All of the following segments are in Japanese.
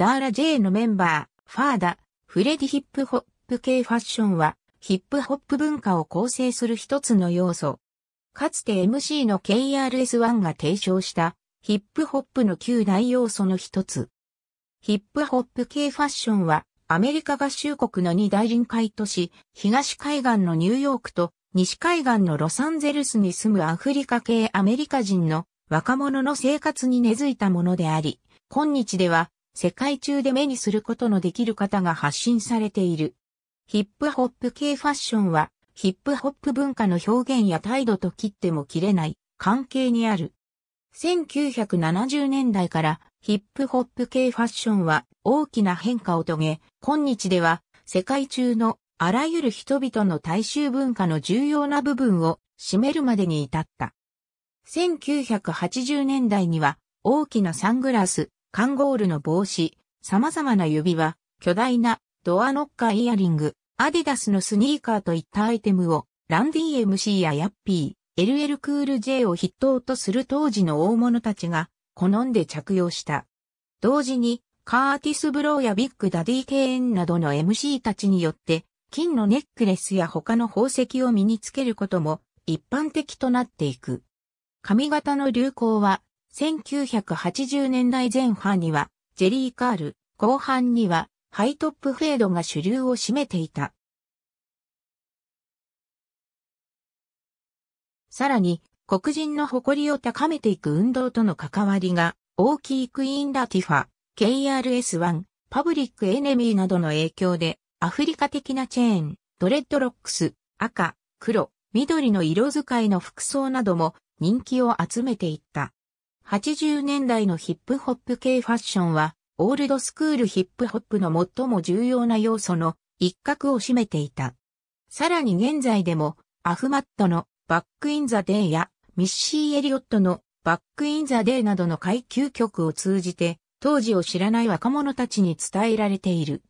ダーラ J のメンバー、ファーダ、フレディヒップホップ系ファッションは、ヒップホップ文化を構成する一つの要素。かつて MC の k r s 1が提唱した、ヒップホップの旧大要素の一つ。ヒップホップ系ファッションは、アメリカ合衆国の二大臨海都市、東海岸のニューヨークと西海岸のロサンゼルスに住むアフリカ系アメリカ人の若者の生活に根付いたものであり、今日では世界中で目にすることのできる方が発信されている。ヒップホップ系ファッションは、ヒップホップ文化の表現や態度と切っても切れない関係にある。1970年代からヒップホップ系ファッションは大きな変化を遂げ、今日では世界中のあらゆる人々の大衆文化の重要な部分を占めるまでに至った。1980年代には大きなサングラス、カンゴールの帽子、様々な指輪、巨大なドアノッカーイヤリング、アディダスのスニーカーといったアイテムを、ランディ MC やヤッピー、LL クール J を筆頭とする当時の大物たちが、好んで着用した。同時に、カーティス・ブローやビッグ・ダディ・ケーンなどの MC たちによって、金のネックレスや他の宝石を身につけることも一般的となっていく。髪型の流行は1980年代前半には、ジェリーカール、後半には、ハイトップフェードが主流を占めていた。さらに、黒人の誇りを高めていく運動との関わりが、大きいクイーンラティファ、KRS-1、パブリックエネミーなどの影響で、アフリカ的なチェーン、ドレッドロックス、赤、黒、緑の色使いの服装なども人気を集めていった。80年代のヒップホップ系ファッションは、オールドスクールヒップホップの最も重要な要素の一角を占めていた。さらに現在でも、アフマットのバックインザデイやミッシー・エリオットのバックインザデイなどの階級曲を通じて、当時を知らない若者たちに伝えられている。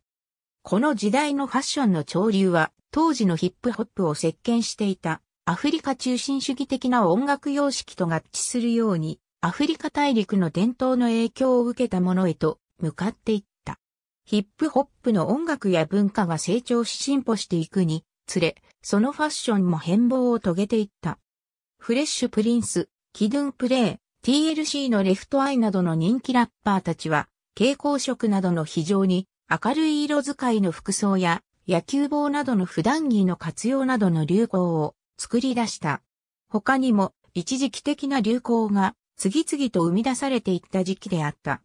この時代のファッションの潮流は、当時のヒップホップを席巻していた、アフリカ中心主義的な音楽様式と合致するように、アフリカ大陸の伝統の影響を受けたものへと向かっていった。ヒップホップの音楽や文化が成長し進歩していくにつれ、そのファッションも変貌を遂げていった。フレッシュプリンス、キドゥンプレイ、TLC のレフトアイなどの人気ラッパーたちは、蛍光色などの非常に明るい色使いの服装や野球帽などの普段着の活用などの流行を作り出した。他にも一時期的な流行が次々と生み出されていった時期であった。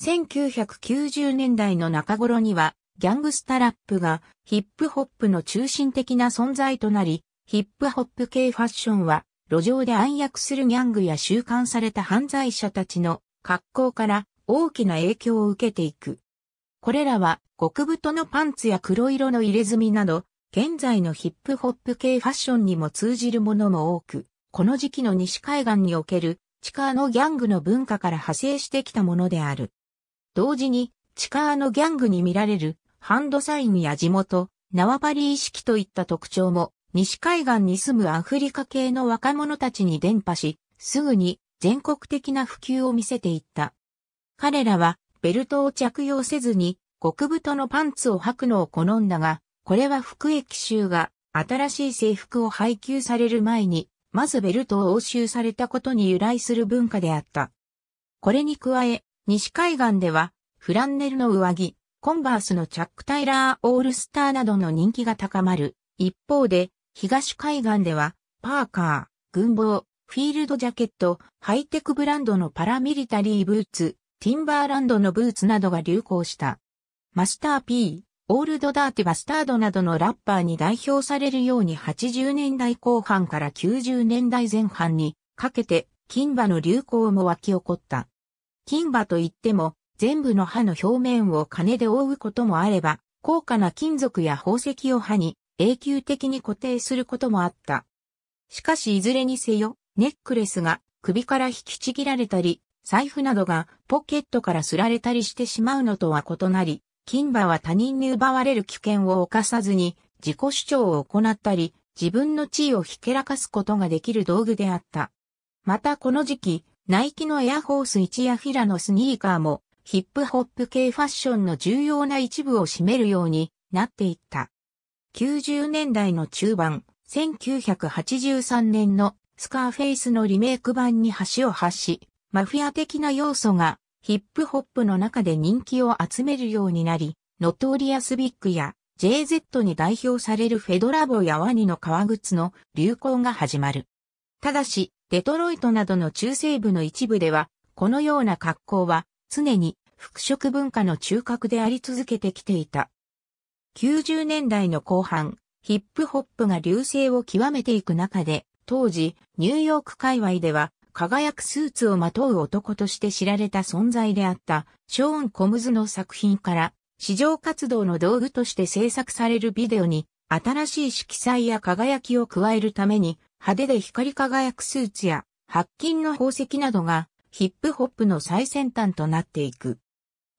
1990年代の中頃には、ギャングスタラップがヒップホップの中心的な存在となり、ヒップホップ系ファッションは、路上で暗躍するギャングや収監された犯罪者たちの格好から大きな影響を受けていく。これらは極太のパンツや黒色の入れ墨など、現在のヒップホップ系ファッションにも通じるものも多く、この時期の西海岸における地下のギャングの文化から派生してきたものである。同時に、地下のギャングに見られるハンドサインや地元、縄張り意識といった特徴も、西海岸に住むアフリカ系の若者たちに伝播し、すぐに全国的な普及を見せていった。彼らはベルトを着用せずに極太のパンツを履くのを好んだが、これは服役囚が新しい制服を配給される前にまずベルトを押収されたことに由来する文化であった。これに加え、西海岸では、フランネルの上着、コンバースのチャック・タイラー・オールスターなどの人気が高まる。一方で、東海岸では、パーカー、軍帽、フィールドジャケット、ハイテクブランドのパラミリタリーブーツ、ティンバーランドのブーツなどが流行した。マスター P、オールドダーティバスタードなどのラッパーに代表されるように80年代後半から90年代前半にかけて金歯の流行も沸き起こった。金歯といっても全部の歯の表面を金で覆うこともあれば高価な金属や宝石を歯に永久的に固定することもあった。しかしいずれにせよネックレスが首から引きちぎられたり財布などがポケットからすられたりしてしまうのとは異なり、金馬は他人に奪われる危険を犯さずに自己主張を行ったり、自分の地位をひけらかすことができる道具であった。またこの時期、ナイキのエアホース1やフィラのスニーカーも、ヒップホップ系ファッションの重要な一部を占めるようになっていった。90年代の中盤、1983年のスカーフェイスのリメイク版に橋を発し、マフィア的な要素がヒップホップの中で人気を集めるようになり、ノトリアスビッグや JZ に代表されるフェドラボやワニの革靴の流行が始まる。ただし、デトロイトなどの中西部の一部では、このような格好は常に服飾文化の中核であり続けてきていた。90年代の後半、ヒップホップが流星を極めていく中で、当時、ニューヨーク界隈では、輝くスーツをまとう男として知られた存在であったショーン・コムズの作品から市場活動の道具として制作されるビデオに新しい色彩や輝きを加えるために派手で光り輝くスーツや白金の宝石などがヒップホップの最先端となっていく。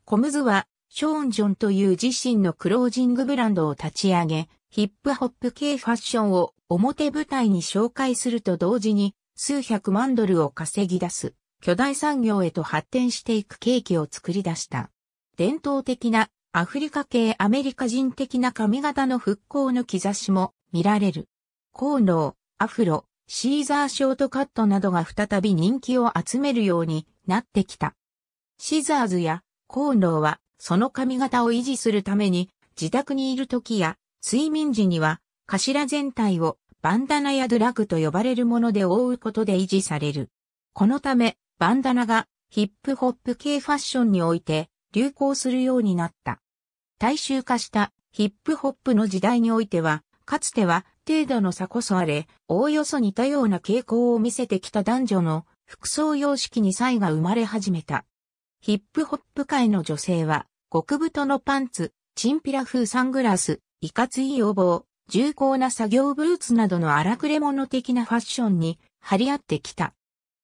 コムズはショーン・ジョンという自身のクロージングブランドを立ち上げ、ヒップホップ系ファッションを表舞台に紹介すると同時に数百万ドルを稼ぎ出す巨大産業へと発展していくケーキを作り出した。伝統的なアフリカ系アメリカ人的な髪型の復興の兆しも見られる。コーノー、アフロ、シーザーショートカットなどが再び人気を集めるようになってきた。シザーズやコーノーはその髪型を維持するために自宅にいる時や睡眠時には頭全体をバンダナやドラグと呼ばれるもので覆うことで維持される。このため、バンダナがヒップホップ系ファッションにおいて流行するようになった。大衆化したヒップホップの時代においては、かつては程度の差こそあれ、おおよそ似たような傾向を見せてきた男女の服装様式に差異が生まれ始めた。ヒップホップ界の女性は、極太のパンツ、チンピラ風サングラス、いかつい予防、重厚な作業ブーツなどの荒くれ者的なファッションに張り合ってきた。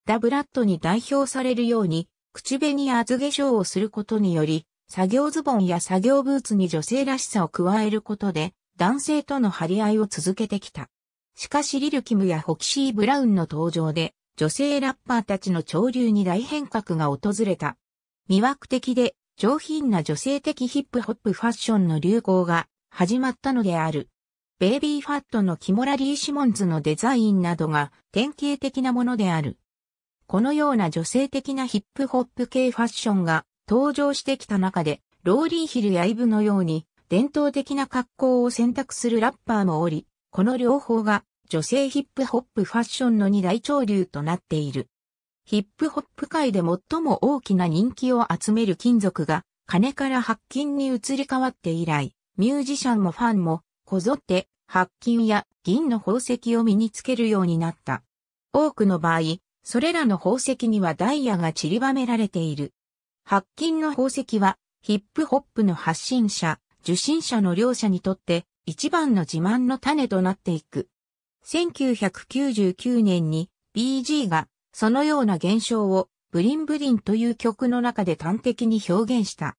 ダ・ブラッドに代表されるように、口紅や厚化粧をすることにより、作業ズボンや作業ブーツに女性らしさを加えることで、男性との張り合いを続けてきた。しかしリルキムやホキシー・ブラウンの登場で、女性ラッパーたちの潮流に大変革が訪れた。魅惑的で上品な女性的ヒップホップファッションの流行が始まったのである。ベイビーファットのキモラリー・シモンズのデザインなどが典型的なものである。このような女性的なヒップホップ系ファッションが登場してきた中で、ローリーヒルやイブのように伝統的な格好を選択するラッパーもおり、この両方が女性ヒップホップファッションの二大潮流となっている。ヒップホップ界で最も大きな人気を集める金属が金から白金に移り変わって以来、ミュージシャンもファンもこぞって白金や銀の宝石を身につけるようになった。多くの場合、それらの宝石にはダイヤが散りばめられている。白金の宝石は、ヒップホップの発信者、受信者の両者にとって一番の自慢の種となっていく。1999年に BG がそのような現象をブリンブリンという曲の中で端的に表現した。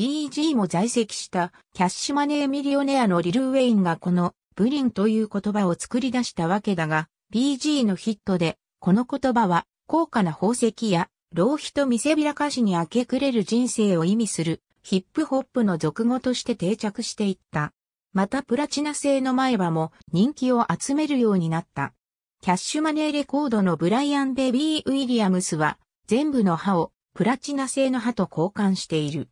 b g も在籍したキャッシュマネーミリオネアのリル・ウェインがこのブリンという言葉を作り出したわけだが、BG のヒットで、この言葉は高価な宝石や浪費と見せびらかしに明け暮れる人生を意味するヒップホップの俗語として定着していった。またプラチナ製の前歯も人気を集めるようになった。キャッシュマネーレコードのブライアン・ベビー・ウィリアムスは全部の歯をプラチナ製の歯と交換している。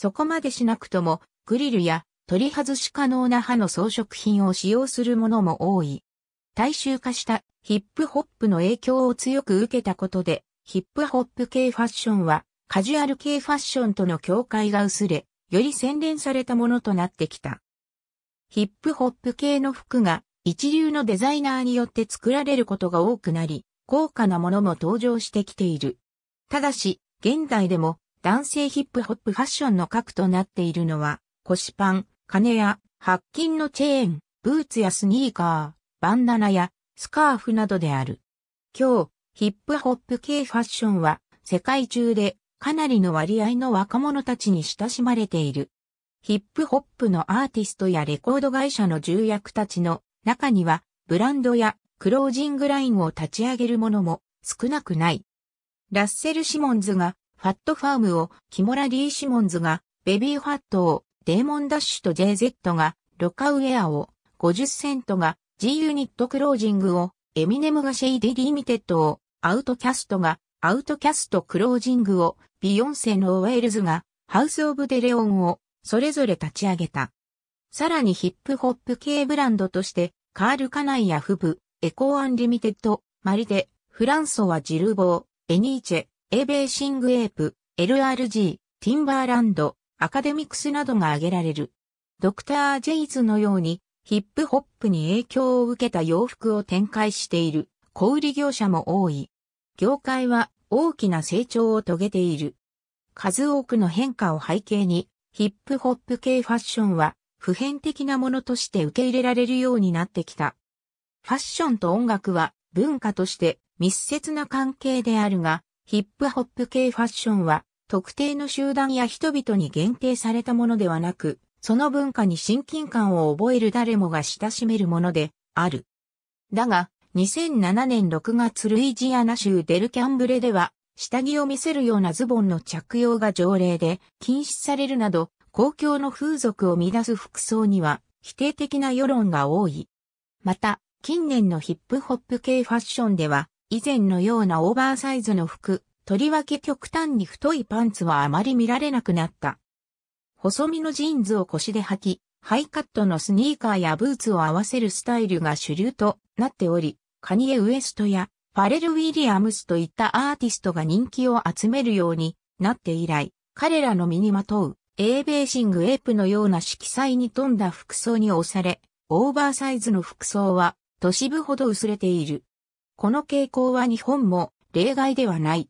そこまでしなくとも、グリルや取り外し可能な歯の装飾品を使用するものも多い。大衆化したヒップホップの影響を強く受けたことで、ヒップホップ系ファッションはカジュアル系ファッションとの境界が薄れ、より洗練されたものとなってきた。ヒップホップ系の服が一流のデザイナーによって作られることが多くなり、高価なものも登場してきている。ただし、現代でも男性ヒップホップファッションの核となっているのは、腰パン、金や、白金のチェーン、ブーツやスニーカー、バンダナや、スカーフなどである。今日、ヒップホップ系ファッションは、世界中で、かなりの割合の若者たちに親しまれている。ヒップホップのアーティストやレコード会社の重役たちの中には、ブランドやクロージングラインを立ち上げるものも少なくない。ラッセル・シモンズがファットファームをキモラ・ディ・シモンズが、ベビーファットを、デーモン・ダッシュと JZ が、ロカウェアを、50セントが、G ユニットクロージングを、エミネムがシェイディ・リミテッドを、アウトキャストが、アウトキャストクロージングを、ビヨンセのウェールズが、ハウス・オブ・デ・レオンを、それぞれ立ち上げた。さらにヒップホップ系ブランドとして、カール・カナイやフブ、エコー・アンリミテッド、マリデ、フランソワ・ジルボー、エニーチェ、エベーシングエープ、LRG、ティンバーランド、アカデミクスなどが挙げられる。ドクター・ジェイズのようにヒップホップに影響を受けた洋服を展開している小売業者も多い。業界は大きな成長を遂げている。数多くの変化を背景にヒップホップ系ファッションは普遍的なものとして受け入れられるようになってきた。ファッションと音楽は文化として密接な関係であるが、ヒップホップ系ファッションは、特定の集団や人々に限定されたものではなく、その文化に親近感を覚える誰もが親しめるものである。だが、2007年6月ルイジアナ州デルキャンブレでは、下着を見せるようなズボンの着用が条例で禁止されるなど、公共の風俗を乱す服装には否定的な世論が多い。また、近年のヒップホップ系ファッションでは、以前のようなオーバーサイズの服、とりわけ極端に太いパンツはあまり見られなくなった。細身のジーンズを腰で履き、ハイカットのスニーカーやブーツを合わせるスタイルが主流となっており、カニエ・ウエストやファレル・ウィリアムスといったアーティストが人気を集めるようになって以来、彼らの身にまとう、エーベーシング・エープのような色彩に富んだ服装に押され、オーバーサイズの服装は都市部ほど薄れている。この傾向は日本も例外ではない。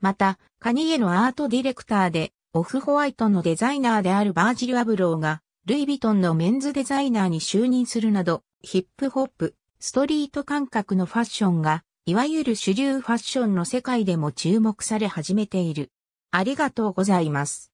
また、カニエのアートディレクターで、オフホワイトのデザイナーであるバージル・アブローが、ルイ・ヴィトンのメンズデザイナーに就任するなど、ヒップホップ、ストリート感覚のファッションが、いわゆる主流ファッションの世界でも注目され始めている。ありがとうございます。